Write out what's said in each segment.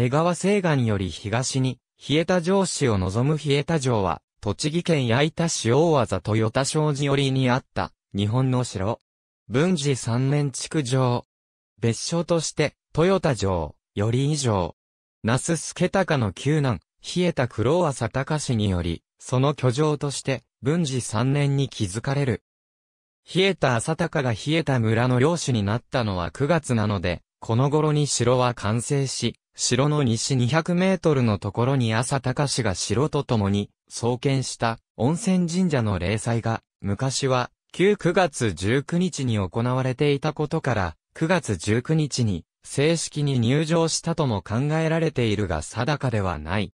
江川西岸より東に、冷えた城市を望む冷えた城は、栃木県矢板市大和豊田商事寄りにあった、日本の城。文治三年築城。別所として、豊田城、より以上。那須助隆の旧冷えた黒浅隆氏により、その居城として、文治三年に築かれる。冷えた浅隆が冷えた村の領主になったのは9月なので、この頃に城は完成し、城の西200メートルのところに朝高氏が城と共に創建した温泉神社の霊祭が昔は旧9月19日に行われていたことから9月19日に正式に入場したとも考えられているが定かではない。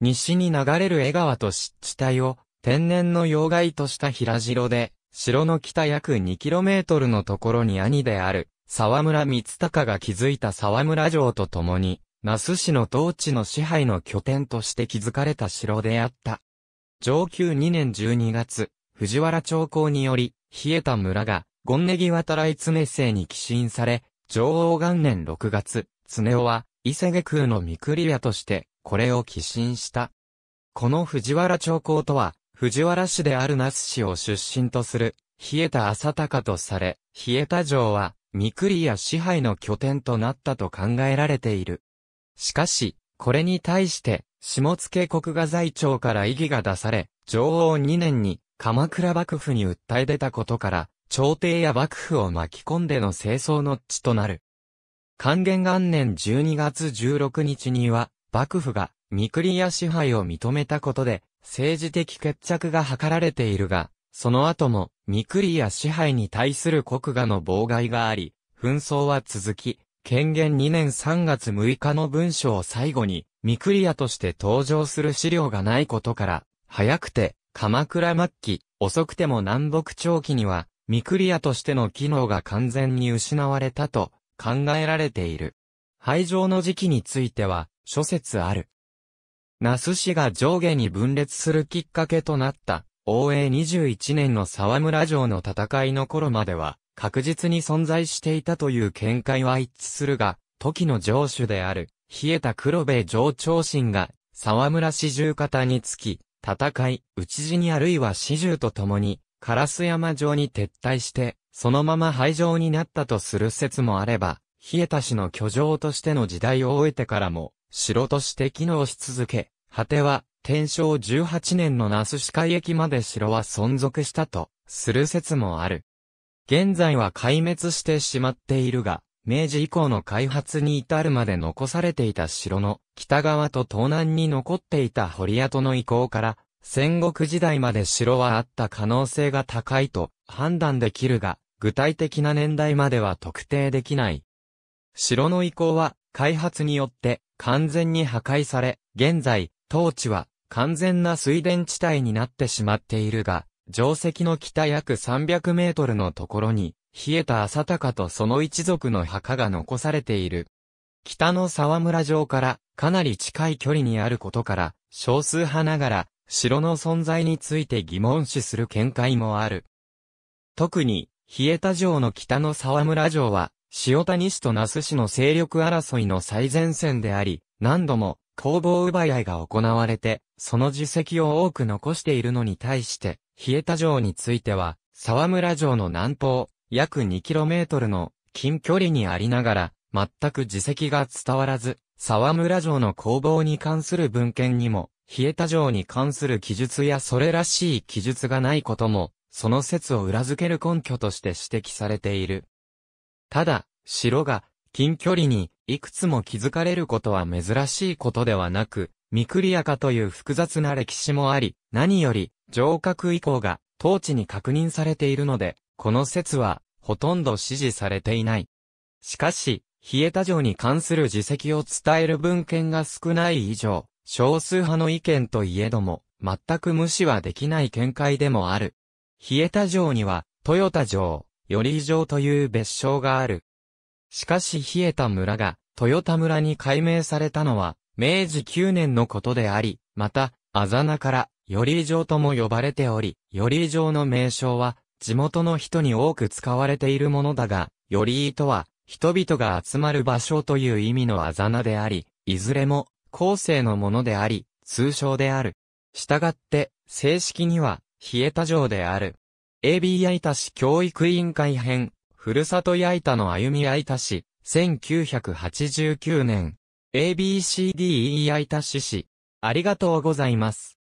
西に流れる江川と湿地帯を天然の要害とした平城で、城の北約2トルのところに兄である沢村光隆が築いた沢村城と共に、那須市の統地の支配の拠点として築かれた城であった。上級2年12月、藤原長公により、冷えた村が、ゴンネギ渡来常政に寄進され、上王元年6月、常雄は、伊勢下空の御栗屋として、これを寄進した。この藤原長公とは、藤原氏である那須氏を出身とする、冷えた浅鷹とされ、冷えた城は、御栗屋支配の拠点となったと考えられている。しかし、これに対して、下野国画財長から異議が出され、女王2年に鎌倉幕府に訴え出たことから、朝廷や幕府を巻き込んでの清掃の地となる。還元元年12月16日には、幕府が三栗や支配を認めたことで、政治的決着が図られているが、その後も、三栗や支配に対する国画の妨害があり、紛争は続き、権限2年3月6日の文書を最後に、ミクリアとして登場する資料がないことから、早くて、鎌倉末期、遅くても南北朝期には、ミクリアとしての機能が完全に失われたと考えられている。廃城の時期については、諸説ある。那須市が上下に分裂するきっかけとなった、応永21年の沢村城の戦いの頃までは、確実に存在していたという見解は一致するが、時の城主である、冷えた黒部上長神が、沢村四十方につき、戦い、内地にあるいは四十と共に、烏山城に撤退して、そのまま廃城になったとする説もあれば、冷えた氏の居城としての時代を終えてからも、城として機能し続け、果ては、天正18年の那須市海駅まで城は存続したと、する説もある。現在は壊滅してしまっているが、明治以降の開発に至るまで残されていた城の北側と東南に残っていた堀跡の遺構から、戦国時代まで城はあった可能性が高いと判断できるが、具体的な年代までは特定できない。城の遺構は開発によって完全に破壊され、現在、当地は完全な水田地帯になってしまっているが、城跡の北約300メートルのところに、冷えた浅高とその一族の墓が残されている。北の沢村城からかなり近い距離にあることから、少数派ながら、城の存在について疑問視する見解もある。特に、冷えた城の北の沢村城は、塩谷市と那須市の勢力争いの最前線であり、何度も攻防奪い合いが行われて、その実績を多く残しているのに対して、冷えた城については、沢村城の南方、約 2km の近距離にありながら、全く自責が伝わらず、沢村城の工房に関する文献にも、冷えた城に関する記述やそれらしい記述がないことも、その説を裏付ける根拠として指摘されている。ただ、城が近距離にいくつも築かれることは珍しいことではなく、ミクリアカという複雑な歴史もあり、何より、城郭以降が、当地に確認されているので、この説は、ほとんど支持されていない。しかし、冷えた城に関する自責を伝える文献が少ない以上、少数派の意見といえども、全く無視はできない見解でもある。冷えた城には、豊田城、頼井城という別称がある。しかし冷えた村が、豊田村に改名されたのは、明治9年のことであり、また、あざなから、よりい城とも呼ばれており、よりい城の名称は、地元の人に多く使われているものだが、よりいとは、人々が集まる場所という意味のあざなであり、いずれも、後世のものであり、通称である。したがって、正式には、冷えた城である。AB 八板市教育委員会編、ふるさと八板の歩み八板市、1989年。ABCDEI たしし。ありがとうございます。